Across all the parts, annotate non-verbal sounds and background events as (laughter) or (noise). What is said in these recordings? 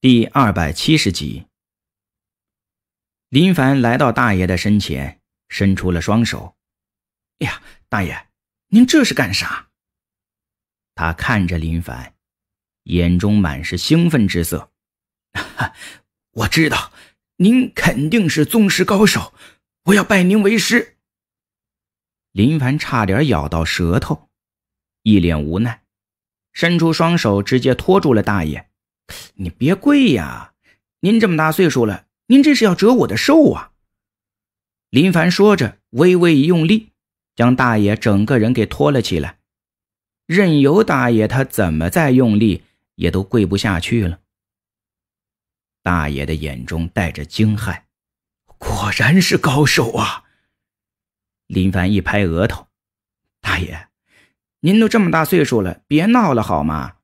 第二百七十集，林凡来到大爷的身前，伸出了双手。“哎呀，大爷，您这是干啥？”他看着林凡，眼中满是兴奋之色。“我知道，您肯定是宗师高手，我要拜您为师。”林凡差点咬到舌头，一脸无奈，伸出双手直接拖住了大爷。你别跪呀！您这么大岁数了，您这是要折我的寿啊！林凡说着，微微一用力，将大爷整个人给拖了起来，任由大爷他怎么再用力，也都跪不下去了。大爷的眼中带着惊骇，果然是高手啊！林凡一拍额头，大爷，您都这么大岁数了，别闹了好吗？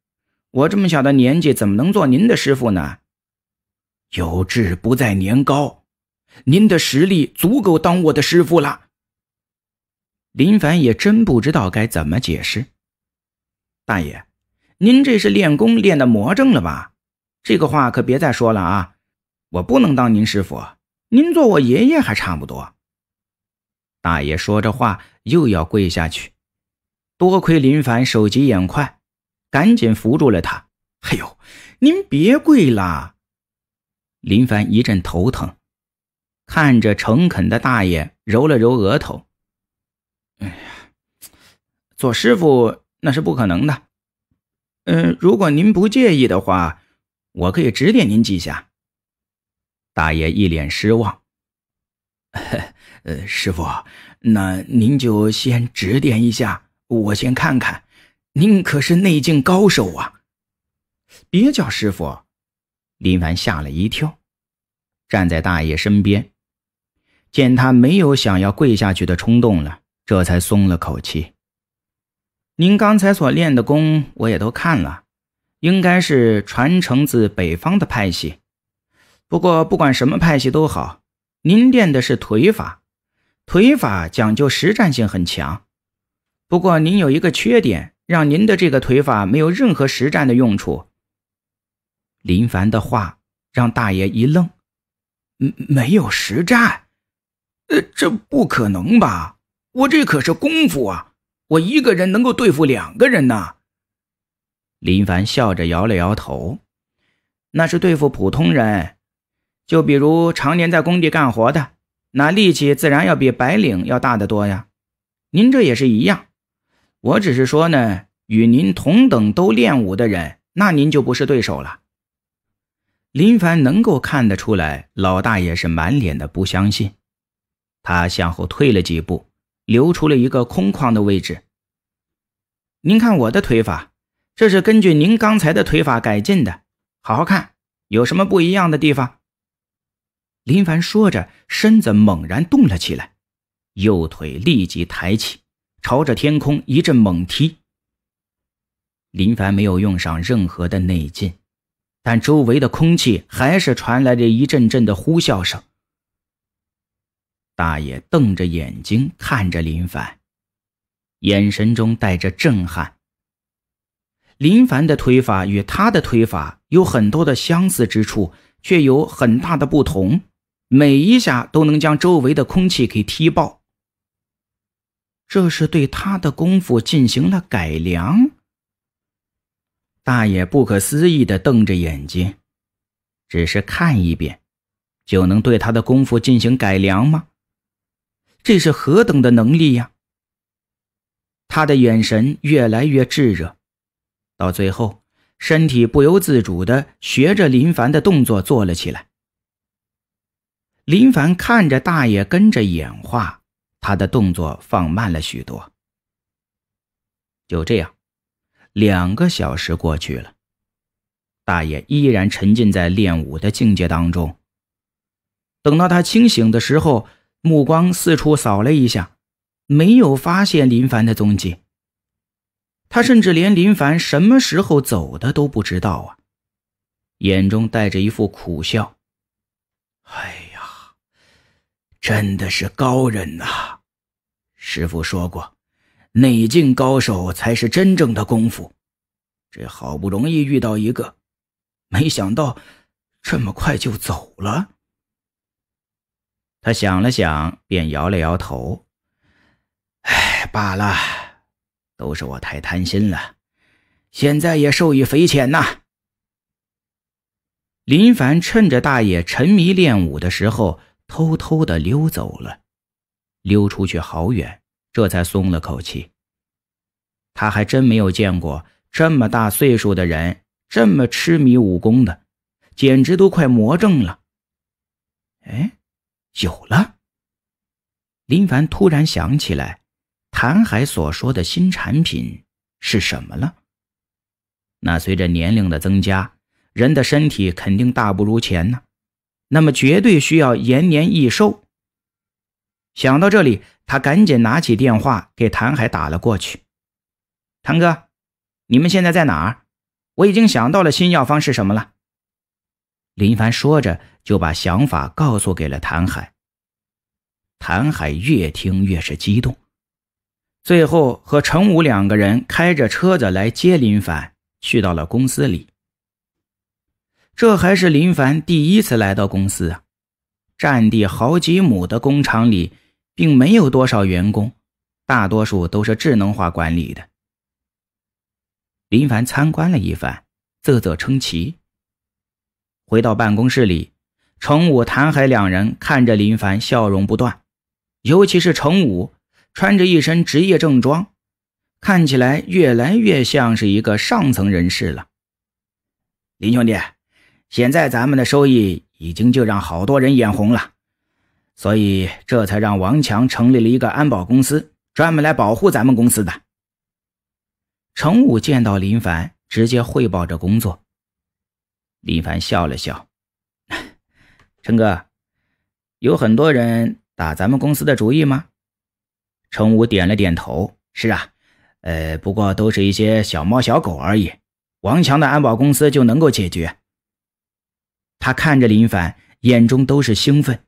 我这么小的年纪怎么能做您的师傅呢？有志不在年高，您的实力足够当我的师傅了。林凡也真不知道该怎么解释。大爷，您这是练功练的魔怔了吧？这个话可别再说了啊！我不能当您师傅，您做我爷爷还差不多。大爷说着话又要跪下去，多亏林凡手疾眼快。赶紧扶住了他。哎呦，您别跪啦！林凡一阵头疼，看着诚恳的大爷，揉了揉额头。哎呀，做师傅那是不可能的。嗯，如果您不介意的话，我可以指点您几下。大爷一脸失望。呃，师傅，那您就先指点一下，我先看看。您可是内劲高手啊！别叫师傅，林凡吓了一跳，站在大爷身边，见他没有想要跪下去的冲动了，这才松了口气。您刚才所练的功我也都看了，应该是传承自北方的派系。不过不管什么派系都好，您练的是腿法，腿法讲究实战性很强。不过您有一个缺点。让您的这个腿法没有任何实战的用处。林凡的话让大爷一愣：“没没有实战？呃，这不可能吧？我这可是功夫啊！我一个人能够对付两个人呢。”林凡笑着摇了摇头：“那是对付普通人，就比如常年在工地干活的，那力气自然要比白领要大得多呀。您这也是一样。”我只是说呢，与您同等都练武的人，那您就不是对手了。林凡能够看得出来，老大爷是满脸的不相信，他向后退了几步，留出了一个空旷的位置。您看我的腿法，这是根据您刚才的腿法改进的，好好看，有什么不一样的地方？林凡说着，身子猛然动了起来，右腿立即抬起。朝着天空一阵猛踢，林凡没有用上任何的内劲，但周围的空气还是传来着一阵阵的呼啸声。大爷瞪着眼睛看着林凡，眼神中带着震撼。林凡的推法与他的推法有很多的相似之处，却有很大的不同，每一下都能将周围的空气给踢爆。这是对他的功夫进行了改良。大爷不可思议的瞪着眼睛，只是看一遍，就能对他的功夫进行改良吗？这是何等的能力呀！他的眼神越来越炙热，到最后，身体不由自主的学着林凡的动作做了起来。林凡看着大爷跟着演化。他的动作放慢了许多。就这样，两个小时过去了，大爷依然沉浸在练武的境界当中。等到他清醒的时候，目光四处扫了一下，没有发现林凡的踪迹。他甚至连林凡什么时候走的都不知道啊！眼中带着一副苦笑：“哎呀，真的是高人呐！”师傅说过，内劲高手才是真正的功夫。这好不容易遇到一个，没想到这么快就走了。他想了想，便摇了摇头：“哎，罢了，都是我太贪心了。现在也受益匪浅呐。”林凡趁着大爷沉迷练武的时候，偷偷的溜走了。溜出去好远，这才松了口气。他还真没有见过这么大岁数的人这么痴迷武功的，简直都快魔怔了。哎，有了！林凡突然想起来，谭海所说的新产品是什么了？那随着年龄的增加，人的身体肯定大不如前呢，那么绝对需要延年益寿。想到这里，他赶紧拿起电话给谭海打了过去。“谭哥，你们现在在哪儿？我已经想到了新药方是什么了。”林凡说着，就把想法告诉给了谭海。谭海越听越是激动，最后和程武两个人开着车子来接林凡，去到了公司里。这还是林凡第一次来到公司啊！占地好几亩的工厂里。并没有多少员工，大多数都是智能化管理的。林凡参观了一番，啧啧称奇。回到办公室里，程武、谭海两人看着林凡，笑容不断。尤其是程武，穿着一身职业正装，看起来越来越像是一个上层人士了。林兄弟，现在咱们的收益已经就让好多人眼红了。所以，这才让王强成立了一个安保公司，专门来保护咱们公司的。程武见到林凡，直接汇报着工作。林凡笑了笑：“程 (laughs) 哥，有很多人打咱们公司的主意吗？”程武点了点头：“是啊，呃，不过都是一些小猫小狗而已，王强的安保公司就能够解决。”他看着林凡，眼中都是兴奋。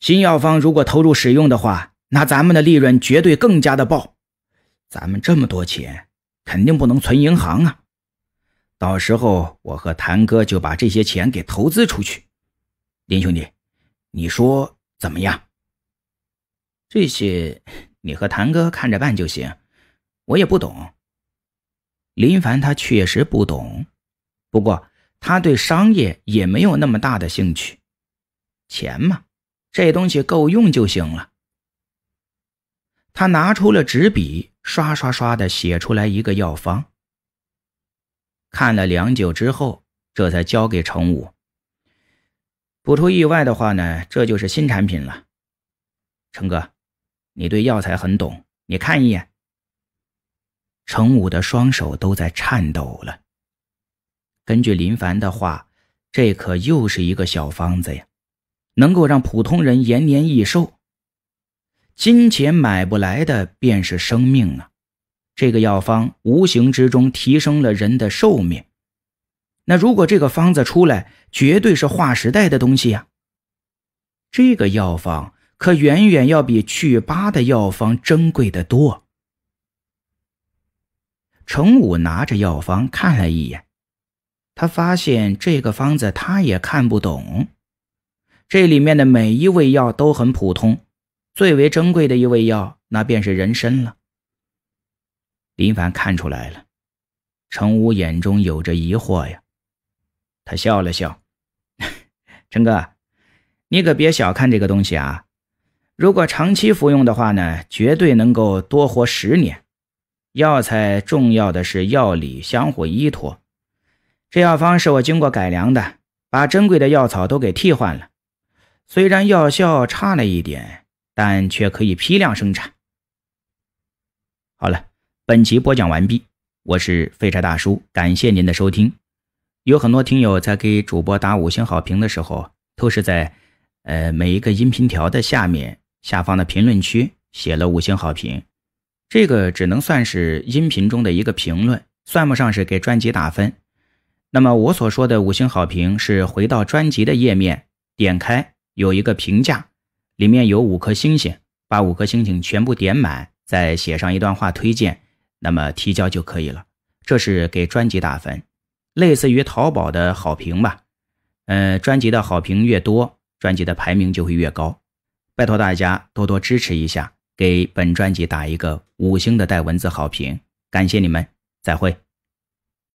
新药方如果投入使用的话，那咱们的利润绝对更加的爆。咱们这么多钱，肯定不能存银行啊！到时候我和谭哥就把这些钱给投资出去。林兄弟，你说怎么样？这些你和谭哥看着办就行，我也不懂。林凡他确实不懂，不过他对商业也没有那么大的兴趣。钱嘛。这东西够用就行了。他拿出了纸笔，刷刷刷的写出来一个药方。看了良久之后，这才交给程武。不出意外的话呢，这就是新产品了。程哥，你对药材很懂，你看一眼。程武的双手都在颤抖了。根据林凡的话，这可又是一个小方子呀。能够让普通人延年益寿，金钱买不来的便是生命啊！这个药方无形之中提升了人的寿命。那如果这个方子出来，绝对是划时代的东西呀！这个药方可远远要比祛疤的药方珍贵的多。程武拿着药方看了一眼，他发现这个方子他也看不懂。这里面的每一味药都很普通，最为珍贵的一味药，那便是人参了。林凡看出来了，程武眼中有着疑惑呀，他笑了笑：“ (laughs) 陈哥，你可别小看这个东西啊！如果长期服用的话呢，绝对能够多活十年。药材重要的是药理相互依托，这药方是我经过改良的，把珍贵的药草都给替换了。”虽然药效差了一点，但却可以批量生产。好了，本集播讲完毕。我是废柴大叔，感谢您的收听。有很多听友在给主播打五星好评的时候，都是在呃每一个音频条的下面下方的评论区写了五星好评，这个只能算是音频中的一个评论，算不上是给专辑打分。那么我所说的五星好评是回到专辑的页面，点开。有一个评价，里面有五颗星星，把五颗星星全部点满，再写上一段话推荐，那么提交就可以了。这是给专辑打分，类似于淘宝的好评吧。嗯，专辑的好评越多，专辑的排名就会越高。拜托大家多多支持一下，给本专辑打一个五星的带文字好评，感谢你们，再会。